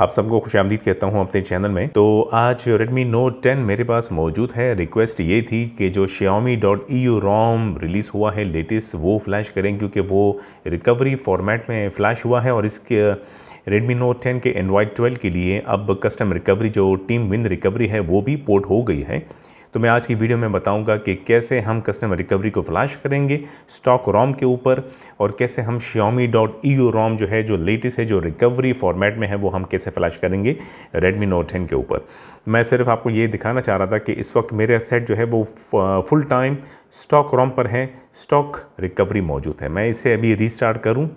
आप सबको खुश आमदीद कहता हूँ अपने चैनल में तो आज Redmi Note 10 मेरे पास मौजूद है रिक्वेस्ट ये थी कि जो Xiaomi dot E U ROM release हुआ है लेटेस्ट वो फ्लैश करें क्योंकि वो रिकवरी फॉर्मेट में फ्लैश हुआ है और इसके Redmi Note 10 के एंड्रॉयड 12 के लिए अब कस्टम रिकवरी जो टीम विन रिकवरी है वो भी पोर्ट हो गई है तो मैं आज की वीडियो में बताऊंगा कि कैसे हम कस्टमर रिकवरी को फ्लैश करेंगे स्टॉक रोम के ऊपर और कैसे हम श्योमी डॉट ई रोम जो है जो लेटेस्ट है जो रिकवरी फॉर्मेट में है वो हम कैसे फ्लैश करेंगे रेडमी नोट टेन के ऊपर मैं सिर्फ आपको ये दिखाना चाह रहा था कि इस वक्त मेरे सेट जो है वो फुल टाइम स्टॉक रोम पर है स्टॉक रिकवरी मौजूद है मैं इसे अभी रिस्टार्ट करूँ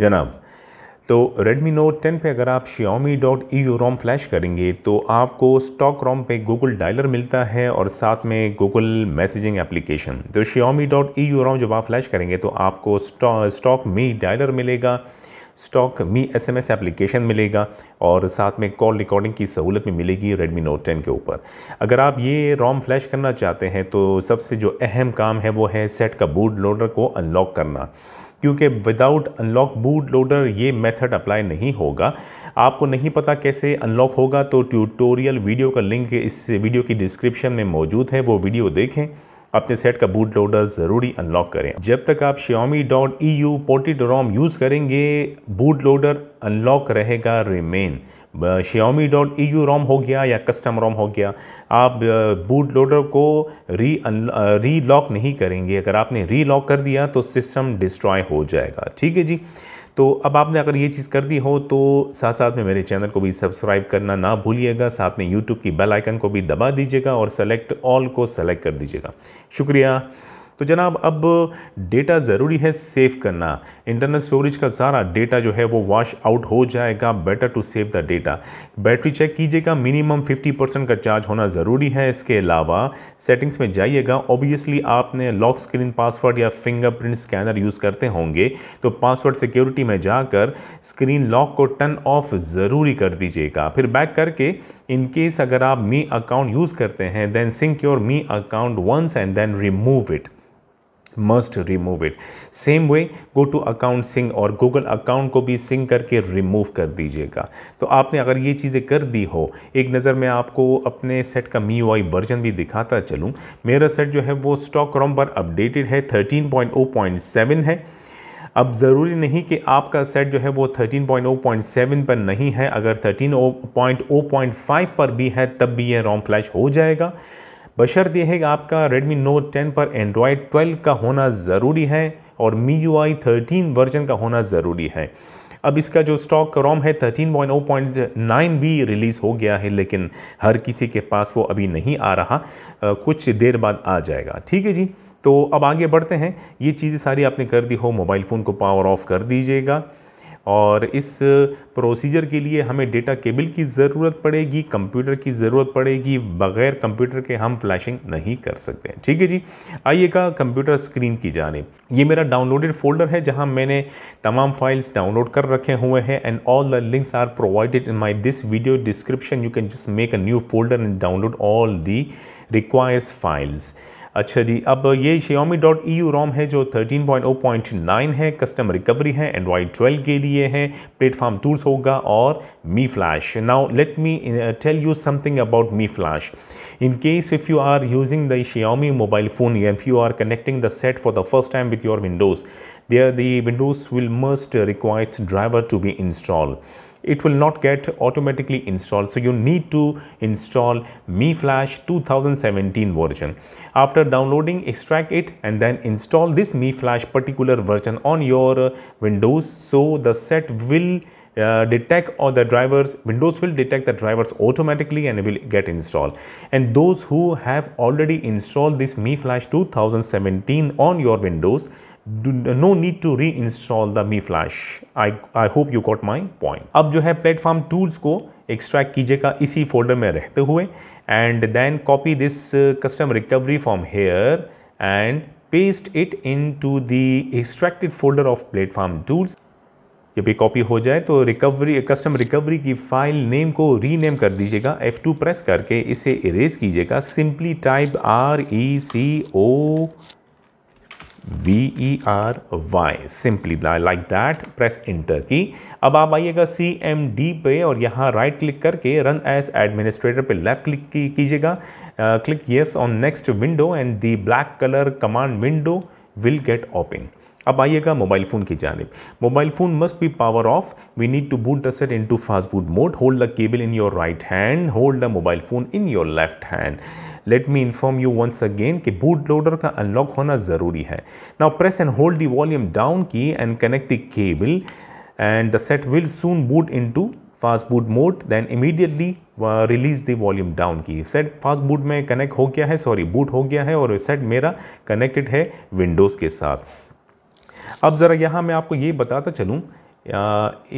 जनाब तो Redmi Note 10 पे अगर आप Xiaomi dot E ROM flash करेंगे तो आपको स्टॉक रोम पे गूगल डायलर मिलता है और साथ में गूगल मैसेजिंग एप्लीकेशन तो Xiaomi डॉट ई रोम जब आप फ्लैश करेंगे तो आपको स्टॉक मी डायलर मिलेगा स्टॉक मी एसएमएस एप्लीकेशन मिलेगा और साथ में कॉल रिकॉर्डिंग की सहूलत भी मिलेगी Redmi Note 10 के ऊपर अगर आप ये रोम फ्लैश करना चाहते हैं तो सबसे जो अहम काम है वो है सेट का बूट लोडर को अनलॉक करना क्योंकि विदाउट अनलॉक बूट लोडर ये मेथड अप्लाई नहीं होगा आपको नहीं पता कैसे अनलॉक होगा तो ट्यूटोरियल वीडियो का लिंक इस वीडियो की डिस्क्रिप्शन में मौजूद है वो वीडियो देखें अपने सेट का बूट लोडर ज़रूरी अनलॉक करें जब तक आप Xiaomi dot E U ported use करेंगे बूट लोडर अनलॉक रहेगा remain Xiaomi dot E U ROM हो गया या कस्टम रोम हो गया आप बूट लोडर को री री लॉक नहीं करेंगे अगर आपने री लॉक कर दिया तो सिस्टम डिस्ट्रॉय हो जाएगा ठीक है जी तो अब आपने अगर ये चीज़ कर दी हो तो साथ साथ में मेरे चैनल को भी सब्सक्राइब करना ना भूलिएगा साथ में यूट्यूब की बेल आइकन को भी दबा दीजिएगा और सेलेक्ट ऑल को सेलेक्ट कर दीजिएगा शुक्रिया तो जनाब अब डेटा ज़रूरी है सेव करना इंटरनल स्टोरेज का सारा डेटा जो है वो वॉश आउट हो जाएगा better to save the data battery check कीजिएगा मिनिमम 50 परसेंट का चार्ज होना ज़रूरी है इसके अलावा सेटिंग्स में जाइएगा ऑब्वियसली आपने लॉक स्क्रीन पासवर्ड या फिंगरप्रिंट स्कैनर यूज़ करते होंगे तो पासवर्ड सिक्योरिटी में जाकर स्क्रीन लॉक को टर्न ऑफ ज़रूरी कर दीजिएगा फिर बैक करके इनकेस अगर आप मी अकाउंट यूज़ करते हैं then sync your Mi account once and then remove it must remove it same way go to account sync और गूगल अकाउंट को भी सिंह करके रिमूव कर दीजिएगा तो आपने अगर ये चीज़ें कर दी हो एक नज़र मैं आपको अपने सेट का मी वर्जन भी दिखाता चलूँ मेरा सेट जो है वो स्टॉक रोम पर अपडेटेड है 13.0.7 है अब ज़रूरी नहीं कि आपका सेट जो है वो 13.0.7 पर नहीं है अगर 13.0.5 पर भी है तब भी ये रोम फ्लैश हो जाएगा बशर्त यह है कि आपका Redmi Note 10 पर Android 12 का होना ज़रूरी है और MIUI 13 वर्जन का होना ज़रूरी है अब इसका जो स्टॉक रोम है 13.0.9 भी रिलीज़ हो गया है लेकिन हर किसी के पास वो अभी नहीं आ रहा कुछ देर बाद आ जाएगा ठीक है जी तो अब आगे बढ़ते हैं ये चीज़ें सारी आपने कर दी हो मोबाइल फ़ोन को पावर ऑफ कर दीजिएगा और इस प्रोसीजर के लिए हमें डेटा केबल की ज़रूरत पड़ेगी कंप्यूटर की ज़रूरत पड़ेगी बग़ैर कंप्यूटर के हम फ्लैशिंग नहीं कर सकते हैं ठीक है जी आइएगा कंप्यूटर स्क्रीन की जाने ये मेरा डाउनलोडेड फोल्डर है जहाँ मैंने तमाम फाइल्स डाउनलोड कर रखे हुए हैं and all the links are provided in my this video description you can just make a new folder and download all the requires files अच्छा जी अब ये Xiaomi डॉट ई रोम है जो 13.0.9 है कस्टम रिकवरी है एंड्रॉइड 12 के लिए है प्लेटफॉर्म टूल्स होगा और Mi flash now let me tell you something about Mi flash in case if you are using the Xiaomi mobile phone if you are connecting the set for the first time with your Windows there the Windows will must requires driver to be install it will not get automatically installed. So you need to install Mi Flash 2017 version. After downloading, extract it and then install this Mi Flash particular version on your Windows. So the set will uh, detect or the drivers windows will detect the drivers automatically and will get installed and those who have already installed this mi flash 2017 on your windows do, no need to reinstall the mi flash i i hope you got my point अब जो है platform tools को Extract कीजिएगा इसी folder folder. And then copy this uh, custom recovery from here and paste it into the extracted folder of platform tools जब ये copy हो जाए तो रिकवरी कस्टम रिकवरी की फाइल नेम को रीनेम कर दीजिएगा F2 प्रेस करके इसे इरेज कीजिएगा simply type R E C O V E R Y simply like that press enter key अब आप आइएगा सी एम डी पे और यहाँ राइट क्लिक करके रन एज एडमिनिस्ट्रेटर पे लेफ्ट क्लिक कीजिएगा click yes on next window and the black colour command window will get open अब आइएगा मोबाइल फ़ोन की जानब mobile phone must be power off we need to boot the set into fast boot mode hold the cable in your right hand hold the mobile phone in your left hand let me inform you once again कि boot loader का unlock होना ज़रूरी है now press and hold the volume down key and connect the cable and the set will soon boot into fast boot mode then immediately release the volume down key set fast boot में connect हो गया है sorry boot हो गया है और set मेरा connected है विंडोज़ के साथ अब ज़रा यहाँ मैं आपको ये बताता चलूँ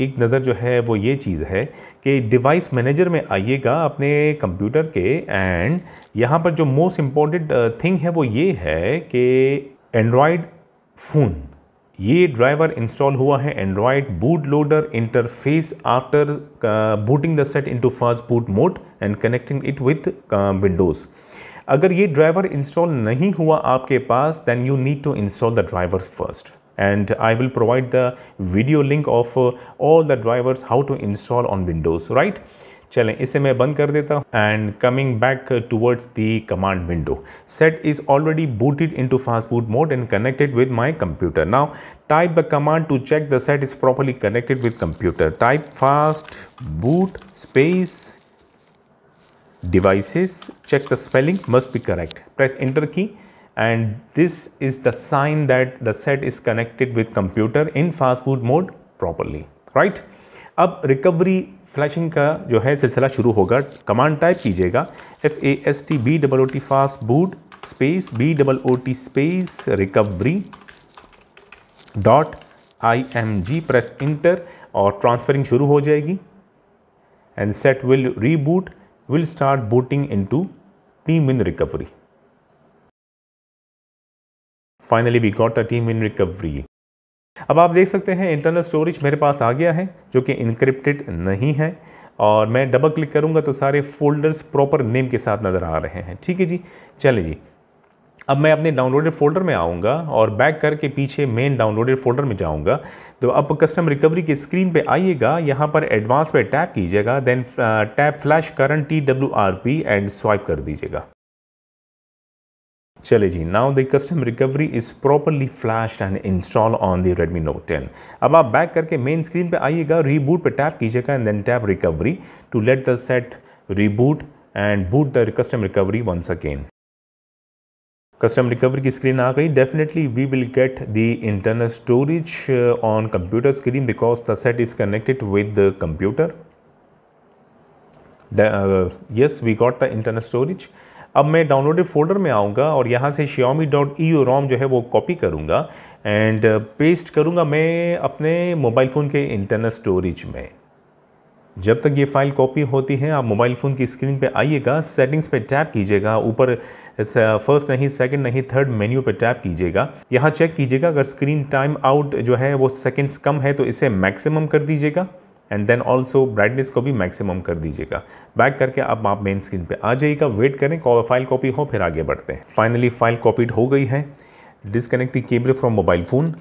एक नज़र जो है वो ये चीज़ है कि डिवाइस मैनेजर में आइएगा अपने कंप्यूटर के एंड यहाँ पर जो मोस्ट इम्पॉर्टेंट थिंग है वो ये है कि एंड्रॉयड फ़ोन ये ड्राइवर इंस्टॉल हुआ है Android boot loader interface after booting the set into first boot mode and connecting it with Windows अगर ये ड्राइवर इंस्टॉल नहीं हुआ आपके पास then you need to install the drivers first and I will provide the video link of all the drivers how to install on Windows right चलें इसे मैं बंद कर देता हूँ and coming back towards the command window set is already booted into fast fast food mode and connected with my computer now type the command to check the set is properly connected with computer type fast boot space devices check the spelling must be correct press enter key and this is the sign that the set is connected with computer in fast fast food mode properly right अब recovery flashing का जो है सिलसिला शुरू होगा command type कीजिएगा F A S T B double O T fast boot space B double O T space recovery dot I M G press enter और transferring शुरू हो जाएगी and set will reboot will start booting into team in recovery finally we got a team in recovery अब आप देख सकते हैं internal storage मेरे पास आ गया है जो कि इनक्रिप्टेड नहीं है और मैं डबल क्लिक करूँगा तो सारे फोल्डर्स प्रॉपर नेम के साथ नज़र आ रहे हैं ठीक है जी चले जी अब मैं अपने डाउनलोडेड फोल्डर में आऊँगा और बैक करके पीछे मेन डाउनलोडेड फोल्डर में जाऊँगा तो अब कस्टम रिकवरी के स्क्रीन पे आइएगा यहाँ पर एडवांस पे टैप कीजिएगा then tap flash current T W R P and swipe कर दीजिएगा चले जी now the custom recovery is properly flashed and install on the Redmi Note ten अब आप बैक करके मेन स्क्रीन पे आइएगा रीबूट पे टैप कीजिएगा and then tap recovery to let the set reboot and boot the custom recovery once again custom recovery की screen आ गई definitely we will get the internal storage on computer screen because the set is connected with the computer yes we got the internal storage अब मैं downloaded folder में आऊँगा और यहाँ से श्योमी डॉट ई रोम जो है वो कॉपी करूँगा एंड पेस्ट करूँगा मैं अपने मोबाइल फ़ोन के इंटरनल स्टोरेज में जब तक ये फ़ाइल कॉपी होती है आप मोबाइल फ़ोन की स्क्रीन पे आइएगा सेटिंग्स पे टैप कीजिएगा ऊपर फर्स्ट uh, नहीं सेकंड नहीं थर्ड मेन्यू पे टैप कीजिएगा यहाँ चेक कीजिएगा अगर स्क्रीन टाइम आउट जो है वो सेकंड्स कम है तो इसे मैक्सिमम कर दीजिएगा एंड देन ऑल्सो ब्राइटनेस को भी मैक्सिमम कर दीजिएगा बैक करके अब आप मेन स्क्रीन पे आ जाइएगा वेट करें फाइल कॉपी हो फिर आगे बढ़ते हैं फाइनली फाइल कॉपीड हो गई है disconnect the cable from mobile phone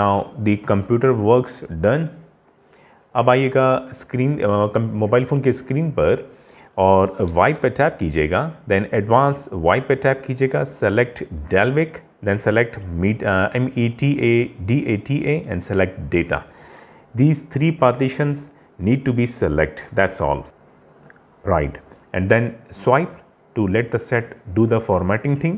now the computer works done अब आइएगा स्क्रीन मोबाइल फ़ोन के स्क्रीन पर और वाइप पे टैप कीजिएगा देन एडवांस वाइप पे टैप कीजिएगा select Dalvik then select meta M E T A D A T A and select data these three partitions need to be select that's all right and then swipe to let the set do the formatting thing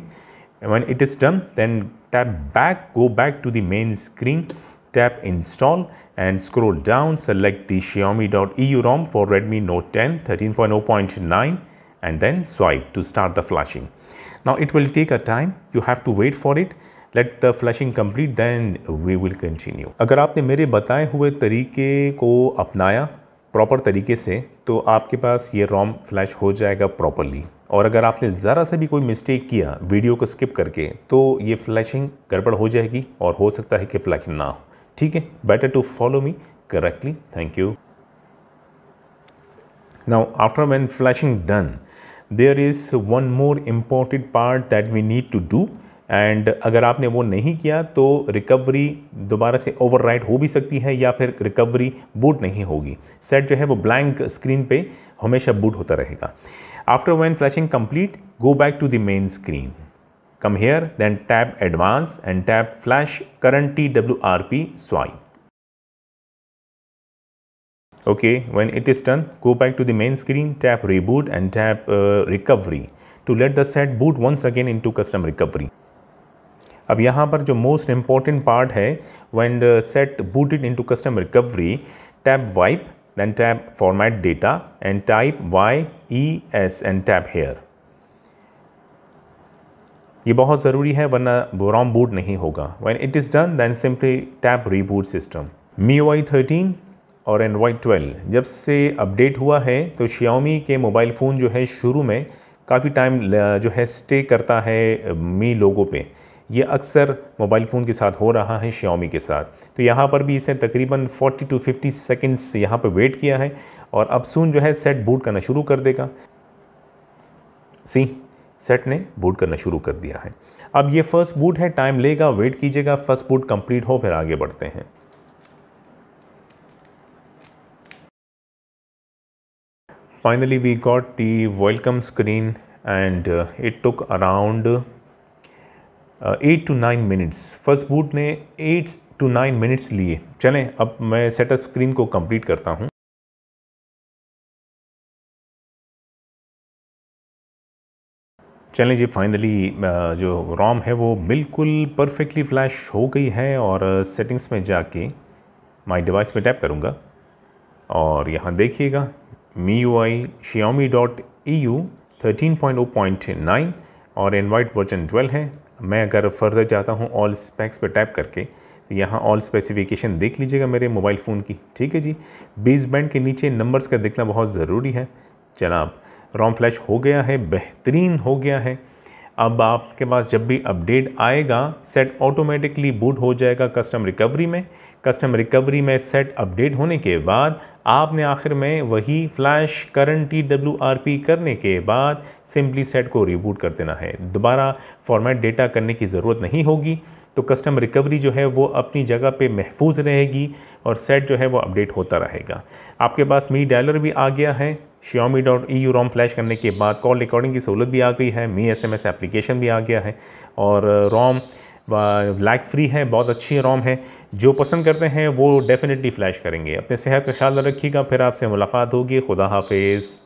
and when it is done then tap back go back to the main screen tap install and scroll down select the xiaomi.eu rom for redmi note 10 13.0.9 and then swipe to start the flashing now it will take a time you have to wait for it let the flushing complete then we will continue अगर आपने मेरे बताए हुए तरीके को अपनाया proper तरीके से तो आपके पास ये रॉम फ्लैश हो जाएगा प्रॉपरली और अगर आपने ज़रा सा भी कोई मिस्टेक किया वीडियो को स्किप करके तो ये फ्लैशिंग गड़बड़ हो जाएगी और हो सकता है कि फ्लैश ना हो ठीक है better to follow me correctly thank you now after when flashing done there is one more important part that we need to do and अगर आपने वो नहीं किया तो रिकवरी दोबारा से ओवरराइट हो भी सकती है या फिर रिकवरी बूट नहीं होगी सेट जो है वो ब्लैंक स्क्रीन पे हमेशा बूट होता रहेगा after when flashing complete go back to the main screen come here then tap advance and tap flash current T W R P swipe okay when it is done go back to the main screen tap reboot and tap recovery to let the set boot once again into custom recovery अब यहाँ पर जो most important part है when set booted to custom recovery tap wipe then tap format data and type Y E S and tap here ये बहुत ज़रूरी है वरना रॉम बूट नहीं होगा when it is done then simply tap reboot system Mi Y thirteen और N Y twelve जब से अपडेट हुआ है तो शियामी के मोबाइल फ़ोन जो है शुरू में काफ़ी टाइम uh, जो है स्टे करता है मी लोगों पर ये अक्सर मोबाइल फ़ोन के साथ हो रहा है श्योमी के साथ तो यहाँ पर भी इसने तकरीबन 40 टू 50 सेकंड्स यहाँ पर वेट किया है और अब सून जो है सेट बूट करना शुरू कर देगा सी सेट ने बूट करना शुरू कर दिया है अब ये फ़र्स्ट बूट है टाइम लेगा वेट कीजिएगा फ़र्स्ट बूट कंप्लीट हो फिर आगे बढ़ते हैं finally we got the welcome screen and uh, it took around eight to nine minutes first boot ने एट टू नाइन मिनट्स लिए चलें अब मैं सेटअप स्क्रीन को कंप्लीट करता हूँ चलें जी फाइनली uh, जो रॉम है वो बिल्कुल परफेक्टली फ्लैश हो गई है और सेटिंग्स uh, में जाके माय डिवाइस में टैप करूँगा और यहाँ देखिएगा Mi U I Xiaomi dot E U thirteen point O point nine और एंड्रॉइड वर्जन ट्वेल्व है मैं अगर फर्दर जाता हूँ ऑल स्पेक्स पर टैप करके तो यहाँ ऑल स्पेसिफिकेशन देख लीजिएगा मेरे मोबाइल फ़ोन की ठीक है जी बेस बैंड के नीचे नंबर्स का देखना बहुत ज़रूरी है जनाब रॉम फ्लैश हो गया है बेहतरीन हो गया है अब आपके पास जब भी अपडेट आएगा सेट ऑटोमेटिकली बूट हो जाएगा कस्टम रिकवरी में कस्टम रिकवरी में सेट अपडेट होने के बाद आपने आखिर में वही flash current T W R P करने के बाद सिंपली सेट को रिबूट कर देना है दोबारा फॉर्मेट डेटा करने की ज़रूरत नहीं होगी तो कस्टम रिकवरी जो है वो अपनी जगह पे महफूज रहेगी और सेट जो है वो अपडेट होता रहेगा आपके पास मी डायलर भी आ गया है Xiaomi dot E U ROM flash करने के बाद कॉल रिकॉर्डिंग की सहूलत भी आ गई है Mi S M S application भी आ गया है और रोम uh, लैग फ्री है बहुत अच्छी रोम है जो पसंद करते हैं वो डेफिनेटली फ्लैश करेंगे अपने सेहत का ख्याल रखिएगा फिर आपसे मुलाकात होगी खुदा हाफिज़